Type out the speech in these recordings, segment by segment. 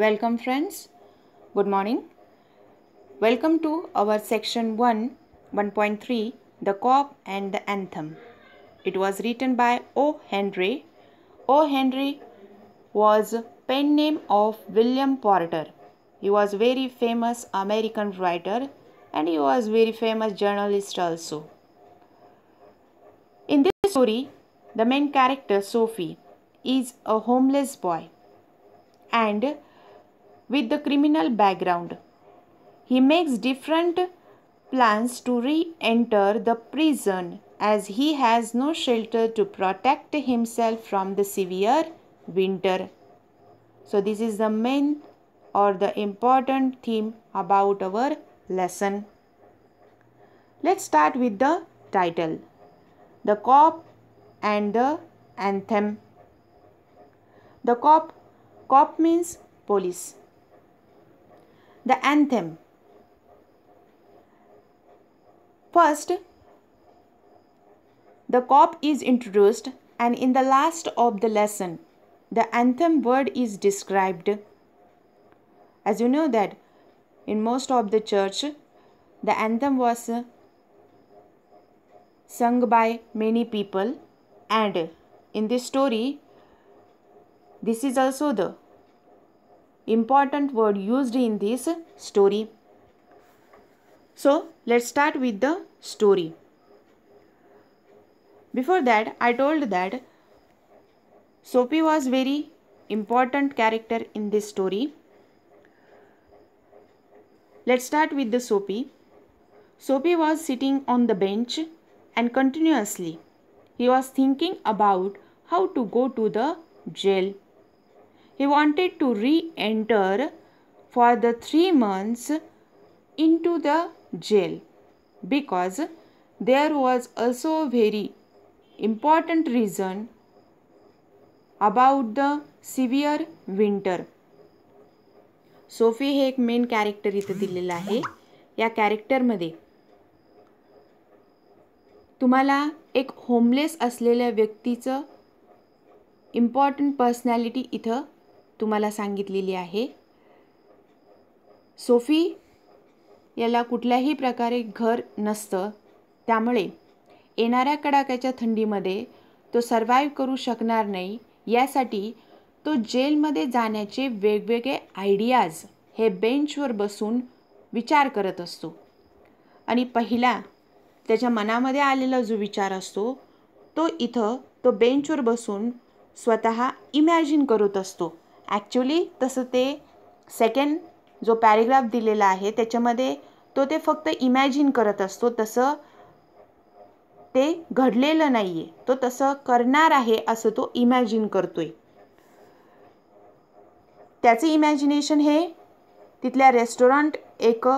Welcome friends. Good morning. Welcome to our section 1 1.3 The Cop and the Anthem. It was written by O. Henry. O. Henry was pen name of William Porter. He was very famous American writer and he was very famous journalist also. In this story, the main character Sophie is a homeless boy and with the criminal background. He makes different plans to re enter the prison as he has no shelter to protect himself from the severe winter. So, this is the main or the important theme about our lesson. Let's start with the title The Cop and the Anthem. The Cop, Cop means police the anthem. First, the cop is introduced, and in the last of the lesson, the anthem word is described. As you know that in most of the church, the anthem was sung by many people, and in this story, this is also the important word used in this story. So let's start with the story. Before that I told that Soapy was very important character in this story. Let's start with the Soapy. Soapy was sitting on the bench and continuously he was thinking about how to go to the jail he wanted to re-enter for the three months into the jail because there was also a very important reason about the severe winter. Sophie हे एक main character इथं दिलेलं आहे या कॅरेक्टरमध्ये तुम्हाला एक homeless असलेल्या व्यक्तीचं इम्पॉर्टंट पर्सनॅलिटी इथं तुम्हाला सांगितलेली आहे सोफी याला कुठल्याही प्रकारे घर नसतं त्यामुळे येणाऱ्या कडाक्याच्या थंडीमध्ये तो सर्वाईव्ह करू शकणार नाही यासाठी तो जेलमध्ये जाण्याचे वेगवेगळे आयडियाज हे बेंचवर बसून विचार करत असतो आणि पहिला त्याच्या मनामध्ये आलेला जो विचार असतो तो इथं तो बेंचवर बसून स्वत इमॅजिन करत असतो ॲक्च्युली तसं ते सेकंड जो पॅरेग्राफ दिलेला आहे त्याच्यामध्ये तो ते फक्त इमॅजिन करत असतो तसं ते घडलेलं नाही आहे तो तसं करणार आहे असं तो इमॅजिन करतोय त्याचं इमॅजिनेशन हे तिथल्या रेस्टॉरंट एक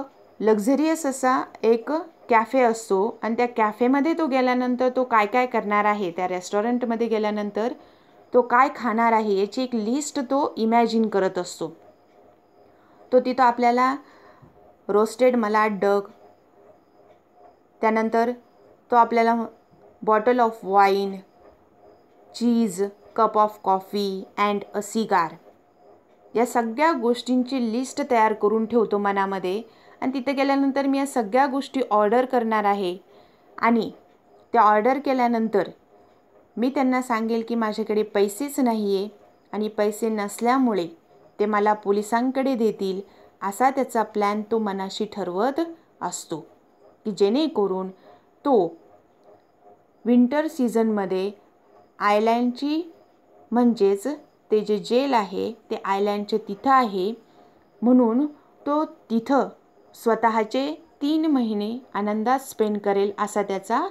लक्झरियस असा एक कॅफे असतो आणि त्या कॅफेमध्ये तो गेल्यानंतर तो काय काय करणार आहे त्या रेस्टॉरंटमध्ये गेल्यानंतर तो काय खाणार आहे याची एक लिस्ट तो इमॅजिन करत असतो तो तिथं आपल्याला रोस्टेड मलाड डग त्यानंतर तो आपल्याला bottle of wine cheese cup of coffee and a cigar या सगळ्या गोष्टींची लिस्ट तयार करून ठेवतो मनामध्ये आणि तिथे गेल्यानंतर मी या सगळ्या गोष्टी ऑर्डर करणार आहे आणि त्या ऑर्डर केल्यानंतर मी त्यांना सांगेल की माझ्याकडे पैसेच नाही आहे आणि पैसे नसल्यामुळे ते मला पोलिसांकडे देतील असा त्याचा प्लॅन तो मनाशी ठरवत असतो की जेणेकरून तो विंटर सीझनमध्ये आयलँडची म्हणजेच ते जे जेल आहे ते आयलँडचे तिथं आहे म्हणून तो तिथं स्वतःचे तीन महिने आनंदात स्पेंड करेल असा त्याचा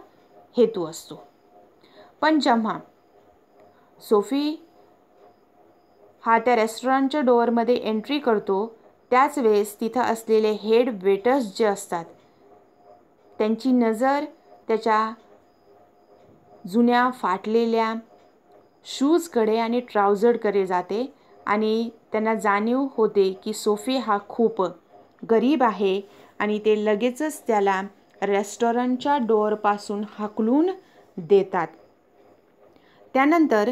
हेतू असतो पण जेव्हा सोफी हा त्या रेस्टॉरंटच्या डोअरमध्ये एंट्री करतो त्याच वेळेस तिथं असलेले हेड वेटर्स जे असतात त्यांची नजर त्याच्या जुन्या फाटलेल्या शूजकडे आणि ट्राउझरकडे जाते आणि त्यांना जाणीव होते की सोफी हा खूप गरीब आहे आणि ते लगेचच त्याला रेस्टॉरंटच्या डोअरपासून हाकलून देतात त्यानंतर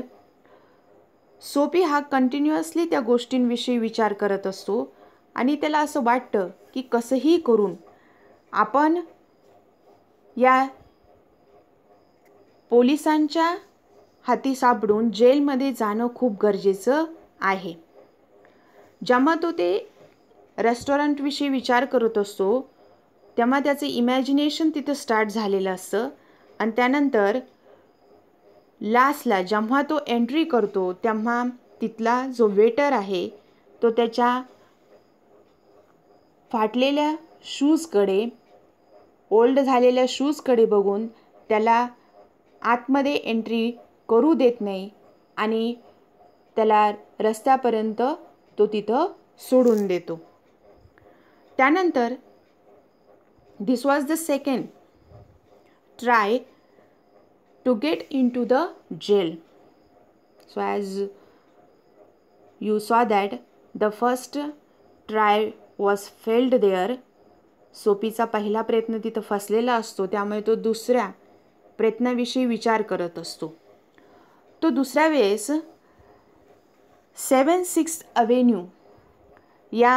सोपी हा कंटिन्युअसली त्या गोष्टींविषयी विचार करत असतो आणि त्याला असं वाटतं की कसंही करून आपण या पोलिसांच्या हाती सापडून जेलमध्ये जाणं खूप गरजेचं आहे जेव्हा तो ते रेस्टॉरंटविषयी विचार करत असतो तेव्हा त्याचं इमॅजिनेशन तिथं स्टार्ट झालेलं असतं आणि त्यानंतर लास्टला जेव्हा तो एंट्री करतो तेव्हा तिथला जो वेटर आहे तो त्याच्या फाटलेल्या शूजकडे ओल्ड झालेल्या शूजकडे बघून त्याला आतमध्ये एंट्री करू देत नाही आणि त्याला रस्त्यापर्यंत तो तिथं सोडून देतो त्यानंतर this was the second try to get into the jail. So, as you saw that the first try was failed there. सोपीचा पहिला प्रयत्न तिथं फसलेला असतो त्यामुळे तो दुसऱ्या प्रयत्नाविषयी विचार करत असतो तो दुसऱ्या वेळेस सेवन सिक्स अवेन्यू या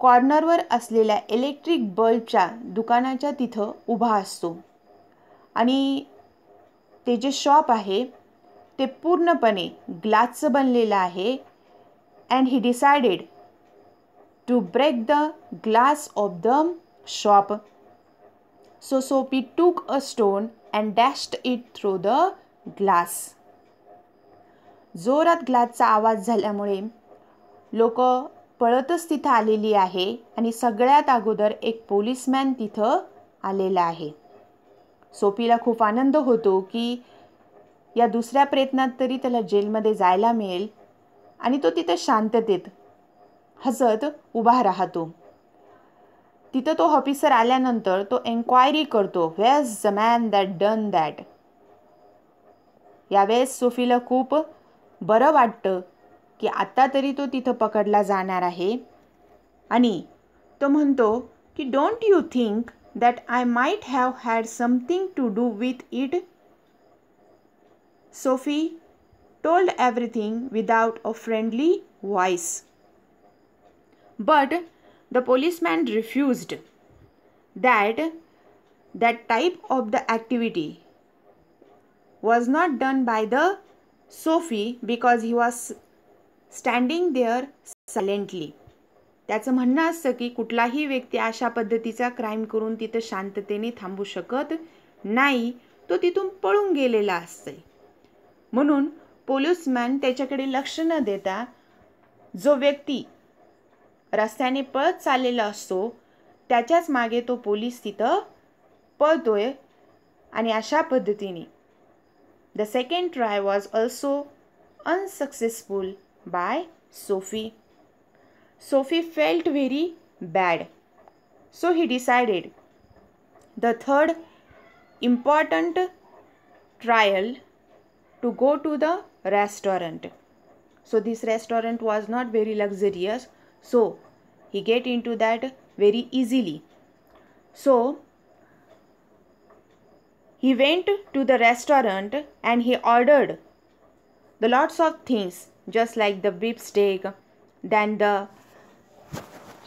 कॉर्नरवर असलेल्या इलेक्ट्रिक बल्बच्या दुकानाच्या तिथं उभा असतो आणि ते जे शॉप आहे ते पूर्णपणे ग्लासचं बनलेलं आहे and he decided to break the glass of the shop so Sophie took a stone and dashed it through the glass जोरात ग्लासचा आवाज झाल्यामुळे लोक पळतच तिथं आलेली आहे आणि सगळ्यात अगोदर एक पोलिसमॅन तिथं आलेला आहे सोपीला खूप आनंद होतो की या दुसऱ्या प्रयत्नात तरी त्याला जेलमध्ये जायला मिळेल आणि तो तिथं शांततेत हसत उभा राहतो तिथं तो ऑफिसर आल्यानंतर तो एन्क्वायरी करतो was the man that done that यावेळेस सोफीला खूप बरं वाटतं की आत्ता तरी तो तिथं पकडला जाणार आहे आणि तो म्हणतो की don't you think that I might have had something to do with it Sophie told everything without a friendly voice but the policeman refused that that type of the activity was not done by the Sophie because he was standing there silently त्याचं म्हणणं असतं की कुठलाही व्यक्ती अशा पद्धतीचा crime करून तिथं शांततेने थांबू शकत नाही तो तिथून पळून गेलेला असते म्हणून पोलिसमॅन त्याच्याकडे लक्ष न देता जो व्यक्ती रस्त्याने पळत चाललेला असतो त्याच्याच मागे तो पोलीस तिथं पळतोय आणि अशा पद्धतीने the second try was also unsuccessful by Sophie. Sophie felt very bad. So he decided the third important trial to go to the restaurant. So this restaurant was not very luxurious. So he get into that very easily. So he went to the restaurant and he ordered the lots of things just like the beef steak then the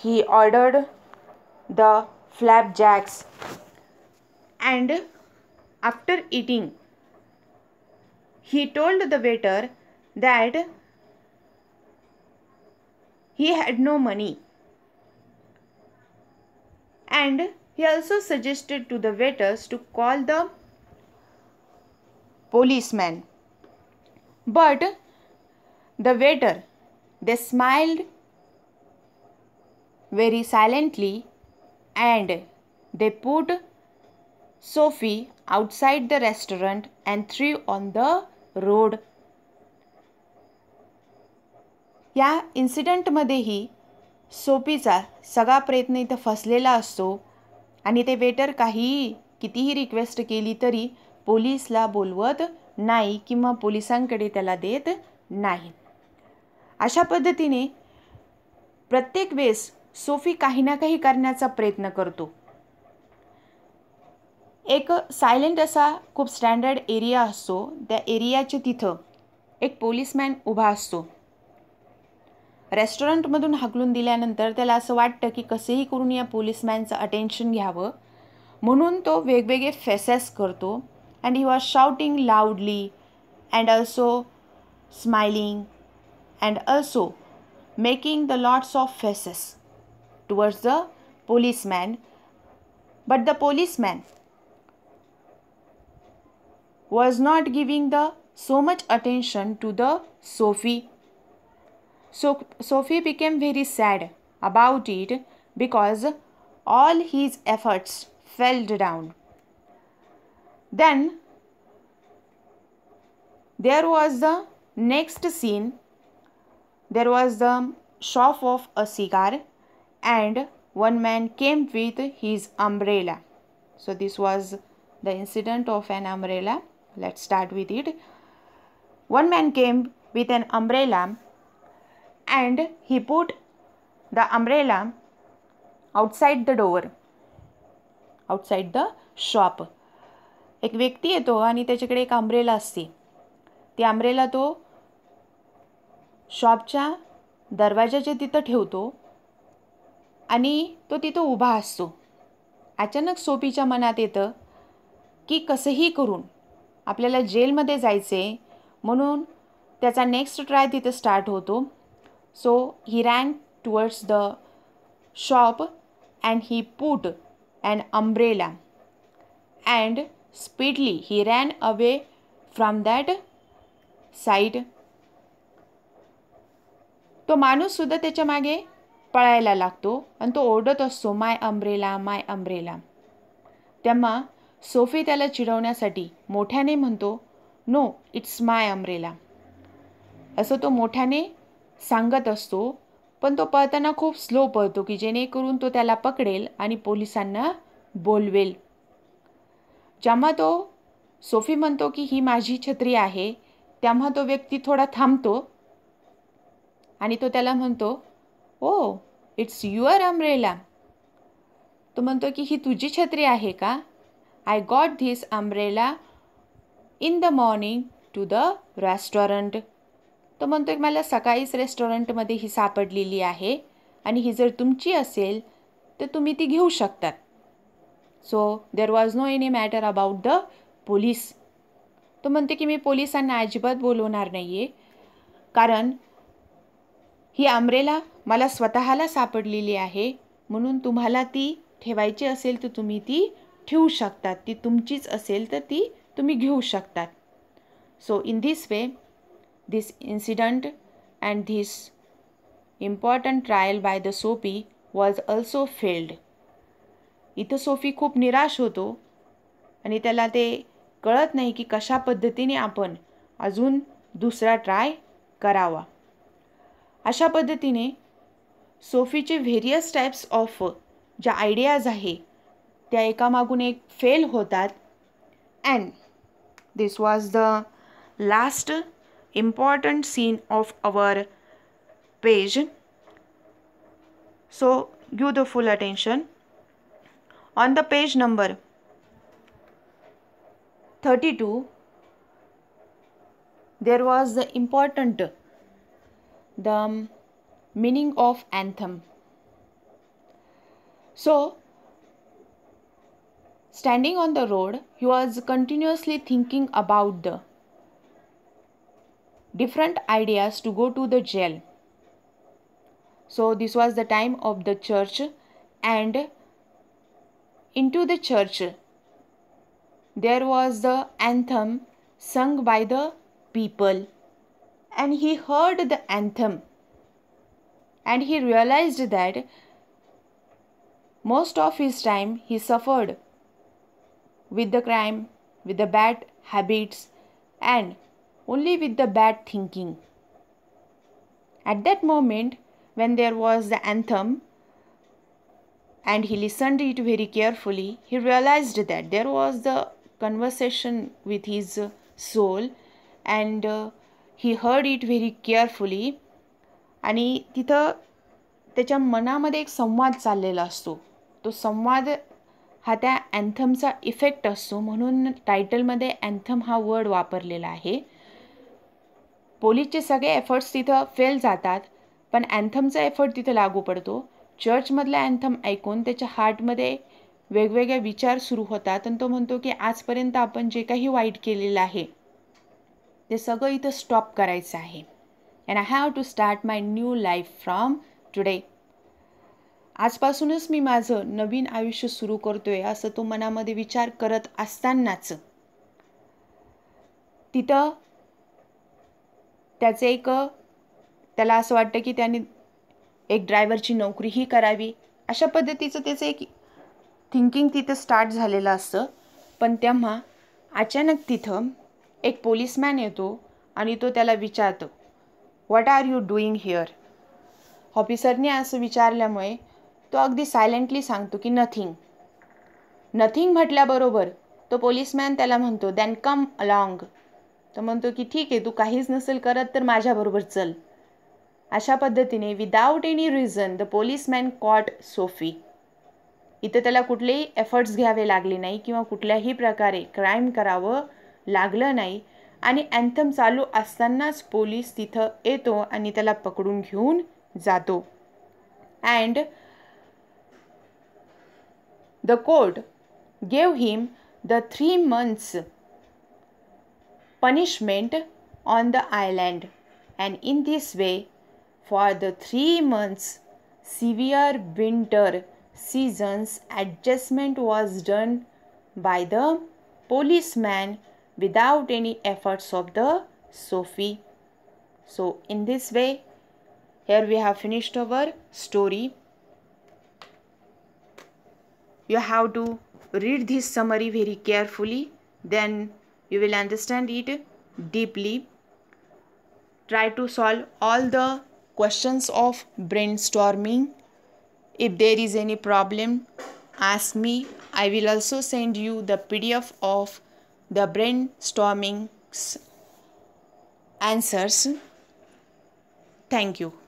he ordered the flapjacks and after eating he told the waiter that he had no money and he also suggested to the waiters to call the policeman but The waiter, they smiled very silently and they put Sophie outside the restaurant and threw on the road. या इन्सिडंटमध्येही सोपीचा सगळा प्रयत्न इथं फसलेला असतो आणि ते waiter काही कितीही request केली तरी पोलीसला बोलवत नाही किंवा पोलिसांकडे त्याला देत नाही अशा पद्धतीने प्रत्येक वेळेस सोफी काही ना काही करण्याचा प्रयत्न करतो एक सायलेंट असा खूप स्टँडर्ड एरिया असतो त्या एरियाच्या तिथं एक पोलिसमॅन उभा असतो रेस्टॉरंटमधून हाकलून दिल्यानंतर त्याला असं वाटतं की कसेही करून या पोलिसमॅनचं अटेन्शन घ्यावं म्हणून तो वेगवेगळे फेसेस करतो and you are shouting loudly and also smiling and also making the lots of faces towards the policeman. But the policeman was not giving the so much attention to the Sophie. So Sophie became very sad about it because all his efforts fell down. Then there was the next scene there was the shop of a cigar and one man came with his umbrella. So this was the incident of an umbrella. Let's start with it. One man came with an umbrella and he put the umbrella outside the door, outside the shop. एक व्यक्ती येतो आणि त्याच्याकडे एक umbrella असते ती umbrella तो शॉपच्या दरवाजाच्या तिथं ठेवतो आणि तो तिथं उभा असतो अचानक सोपीच्या मनात येतं की कसंही करून आपल्याला जेलमध्ये जायचं आहे म्हणून त्याचा नेक्स्ट ट्राय तिथं स्टार्ट होतो so he ran towards the shop and he put and umbrella and speedily he ran away from that side तो माणूससुद्धा त्याच्या मागे पळायला लागतो आणि तो ओरडत असतो माय अंब्रेला माय अंब्रेला तेव्हा सोफी त्याला चिडवण्यासाठी मोठ्याने म्हणतो नो इट्स माय अंब्रेला असं तो मोठ्याने सांगत असतो पण तो पळताना खूप स्लो पळतो की जेणेकरून तो त्याला पकडेल आणि पोलिसांना बोलवेल जेव्हा तो सोफी म्हणतो की ही माझी छत्री आहे तेव्हा तो व्यक्ती थोडा थांबतो आणि तो त्याला म्हणतो ओ इट्स युअर अम्ब्रेला तो म्हणतो की ही तुझी छत्री आहे का I got this umbrella in the morning to the restaurant तो म्हणतो की मला सकाळीच रेस्टॉरंटमध्ये ही सापडलेली आहे आणि ही जर तुमची असेल तर तुम्ही ती घेऊ शकतात so there was no any matter about the police तो म्हणते की मी पोलिसांना अजिबात बोलवणार नाही आहे कारण ही आंब्रेला मला स्वतःला सापडलेली आहे म्हणून तुम्हाला ती ठेवायची असेल तर तुम्ही ती ठेवू शकतात ती तुमचीच असेल तर ती तुम्ही घेऊ शकतात so in this way this incident and this important trial by the Sophie was also failed इथं सोफी खूप निराश होतो आणि त्याला ते कळत नाही की कशा पद्धतीने आपण अजून दुसरा ट्राय करावा अशा पद्धतीने सोफीचे व्हेरियस टाईप्स ऑफ ज्या आयडियाज आहे त्या एकामागून एक फेल होतात and this was the last important scene of our page so give the full attention on the page number thirty two there was the important the meaning of anthem. So, standing on the road, he was continuously thinking about the different ideas to go to the jail. So, this was the time of the church, and into the church, there was the anthem sung by the people and he heard the anthem and he realized that most of his time he suffered with the crime, with the bad habits, and only with the bad thinking. At that moment, when there was the anthem, and he listened it very carefully, he realized that there was the conversation with his soul, and uh, he heard it very carefully आणि तिथं त्याच्या मनामध्ये एक संवाद चाललेला असतो तो संवाद हा त्या अँथमचा इफेक्ट असतो म्हणून टायटलमध्ये अँथम हा वर्ड वापरलेला आहे पोलीसचे सगळे एफर्ट्स तिथं फेल जातात पण अँथमचा एफर्ट तिथं लागू पडतो चर्चमधला अँथम ऐकून त्याच्या हार्टमध्ये वेगवेगळे विचार सुरू होतात आणि तो म्हणतो की आजपर्यंत आपण जे काही वाईट केलेलं आहे ते सगळं इथं स्टॉप करायचं आहे and I have to start my new life from today आजपासूनच मी माझं नवीन आयुष्य सुरू करतोय असं तो मनामध्ये विचार करत असतानाच तिथं त्याचं एक त्याला असं वाटतं की त्याने एक ड्रायव्हरची नोकरीही करावी अशा पद्धतीचं त्याचं एक थिंकिंग तिथं स्टार्ट झालेलं असतं पण तेव्हा अचानक तिथं एक पोलिसमॅन येतो आणि तो त्याला विचारतो what are you doing here ऑफिसरने असं विचारल्यामुळे तो अगदी सायलेंटली सांगतो की नथिंग नथिंग म्हटल्याबरोबर तो पोलिसमॅन त्याला म्हणतो दॅन कम अलॉंग तो म्हणतो की ठीक आहे तू काहीच नसेल करत तर माझ्याबरोबर चल अशा पद्धतीने without any reason the policeman caught Sophie इथं त्याला कुठलेही एफर्ट्स घ्यावे लागले नाही किंवा कुठल्याही प्रकारे क्राईम करावं लागलं नाही आणि अँथम चालू असतानाच पोलीस तिथं येतो आणि त्याला पकडून घेऊन जातो and the court gave him the three months punishment on the island and in this way for the three months severe winter adjustment was was by by police man without any efforts of the Sophie. So in this way here we have finished our story. You have to read this summary very carefully then you will understand it deeply. Try to solve all the questions of brainstorming. If there is any problem ask me. I will also send you the PDF of the brainstorming's answers. Thank you.